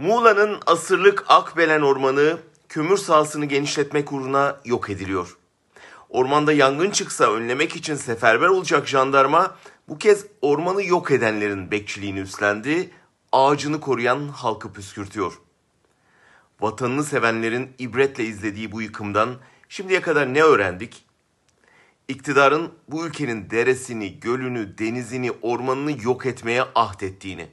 Muğla'nın asırlık Akbelen Ormanı kömür sahasını genişletmek uğruna yok ediliyor. Ormanda yangın çıksa önlemek için seferber olacak jandarma bu kez ormanı yok edenlerin bekçiliğini üstlendi, ağacını koruyan halkı püskürtüyor. Vatanını sevenlerin ibretle izlediği bu yıkımdan şimdiye kadar ne öğrendik? İktidarın bu ülkenin deresini, gölünü, denizini, ormanını yok etmeye ahdettiğini.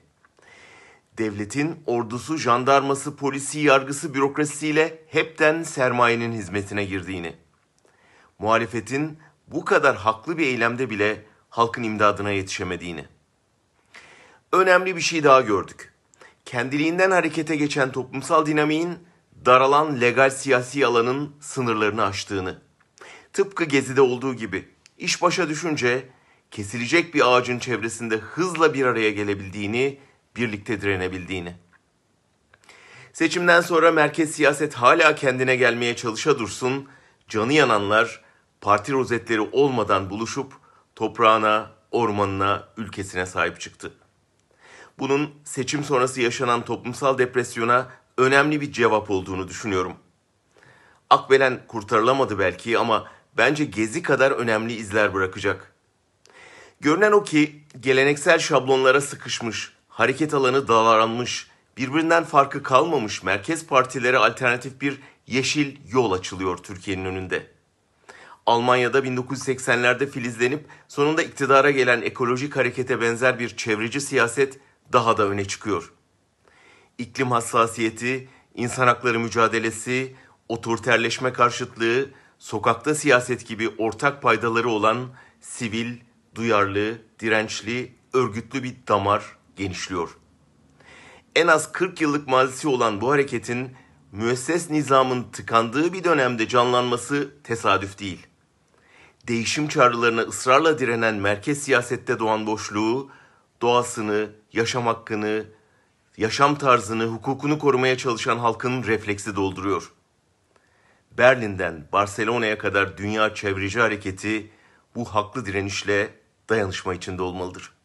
Devletin ordusu, jandarması, polisi, yargısı, bürokrasisiyle hepten sermayenin hizmetine girdiğini. Muhalefetin bu kadar haklı bir eylemde bile halkın imdadına yetişemediğini. Önemli bir şey daha gördük. Kendiliğinden harekete geçen toplumsal dinamiğin daralan legal siyasi alanın sınırlarını aştığını. Tıpkı gezide olduğu gibi iş başa düşünce kesilecek bir ağacın çevresinde hızla bir araya gelebildiğini birlikte direnebildiğini. Seçimden sonra merkez siyaset hala kendine gelmeye çalışa dursun, canı yananlar parti rozetleri olmadan buluşup toprağına, ormanına, ülkesine sahip çıktı. Bunun seçim sonrası yaşanan toplumsal depresyona önemli bir cevap olduğunu düşünüyorum. Akbelen kurtarılamadı belki ama bence Gezi kadar önemli izler bırakacak. Görünen o ki geleneksel şablonlara sıkışmış, hareket alanı daralmış, birbirinden farkı kalmamış merkez partilere alternatif bir yeşil yol açılıyor Türkiye'nin önünde. Almanya'da 1980'lerde filizlenip sonunda iktidara gelen ekolojik harekete benzer bir çevreci siyaset daha da öne çıkıyor. İklim hassasiyeti, insan hakları mücadelesi, otoriterleşme karşıtlığı, sokakta siyaset gibi ortak paydaları olan sivil, duyarlı, dirençli, örgütlü bir damar genişliyor. En az 40 yıllık mazisi olan bu hareketin müesses nizamın tıkandığı bir dönemde canlanması tesadüf değil. Değişim çağrılarına ısrarla direnen merkez siyasette doğan boşluğu, doğasını, yaşam hakkını, yaşam tarzını, hukukunu korumaya çalışan halkın refleksi dolduruyor. Berlin'den Barcelona'ya kadar dünya çevreci hareketi bu haklı direnişle dayanışma içinde olmalıdır.